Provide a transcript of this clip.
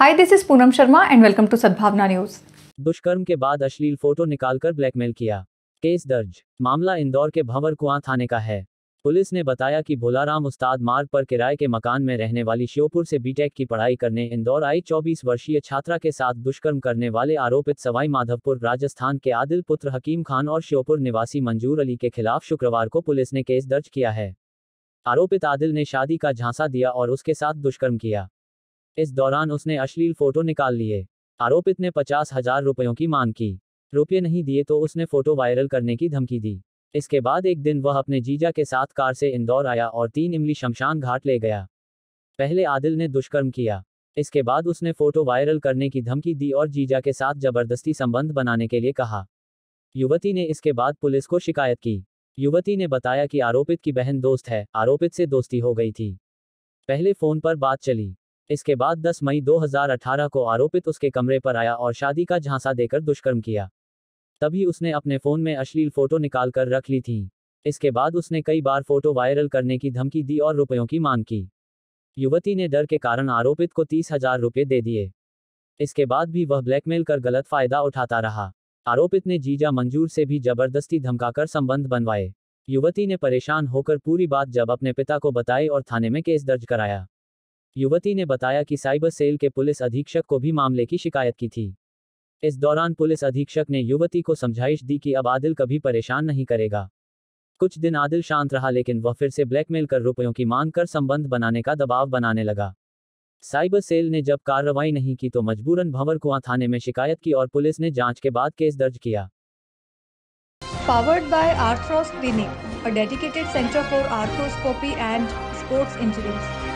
hi this is Poonam Sharma and welcome to Sadbhavna news दुष्कर्म के बाद अश्लील फोटो निकालकर ब्लैकमेल किया केस दर्ज मामला इंदौर के भंवर कुआ थाने का है पुलिस ने बताया कि भोलाराम उस्ताद मार्ग पर किराए के मकान में रहने वाली श्योपुर से बीटेक की पढ़ाई करने इंदौर आई 24 वर्षीय छात्रा के साथ दुष्कर्म करने वाले आरोपित सवाई माधवपुर राजस्थान के आदिल पुत्र हकीम खान और श्योपुर निवासी मंजूर अली के खिलाफ शुक्रवार को पुलिस ने केस दर्ज किया है आरोपित आदिल ने शादी का झांसा दिया और उसके साथ दुष्कर्म किया इस दौरान उसने अश्लील फोटो निकाल लिए आरोपित ने पचास हजार रुपयों की मांग की रुपये नहीं दिए तो उसने फोटो वायरल करने की धमकी दी इसके बाद एक दिन वह अपने जीजा के साथ कार से इंदौर आया और तीन इमली शमशान घाट ले गया पहले आदिल ने दुष्कर्म किया इसके बाद उसने फोटो वायरल करने की धमकी दी और जीजा के साथ जबरदस्ती संबंध बनाने के लिए कहा युवती ने इसके बाद पुलिस को शिकायत की युवती ने बताया कि आरोपित की बहन दोस्त है आरोपित से दोस्ती हो गई थी पहले फोन पर बात चली इसके बाद 10 मई 2018 को आरोपित उसके कमरे पर आया और शादी का झांसा देकर दुष्कर्म किया तभी उसने अपने फ़ोन में अश्लील फ़ोटो निकाल कर रख ली थी इसके बाद उसने कई बार फ़ोटो वायरल करने की धमकी दी और रुपयों की मांग की युवती ने डर के कारण आरोपित को तीस हजार रुपये दे दिए इसके बाद भी वह ब्लैकमेल कर गलत फ़ायदा उठाता रहा आरोपित ने जीजा मंजूर से भी जबरदस्ती धमकाकर संबंध बनवाए युवती ने परेशान होकर पूरी बात जब अपने पिता को बताई और थाने में केस दर्ज कराया युवती ने बताया कि साइबर सेल के पुलिस अधीक्षक को भी मामले की शिकायत की थी इस दौरान पुलिस अधीक्षक ने युवती को समझाइश दी कि अब आदिल कभी परेशान नहीं करेगा कुछ दिन आदिल शांत रहा लेकिन वह फिर से ब्लैकमेल कर रुपयों की मांग कर संबंध बनाने का दबाव बनाने लगा साइबर सेल ने जब कार्रवाई नहीं की तो मजबूरन भंवर कुआ थाने में शिकायत की और पुलिस ने जांच के बाद केस दर्ज किया powered by Arthros clinic a dedicated centre for arthroscopy and sports injuries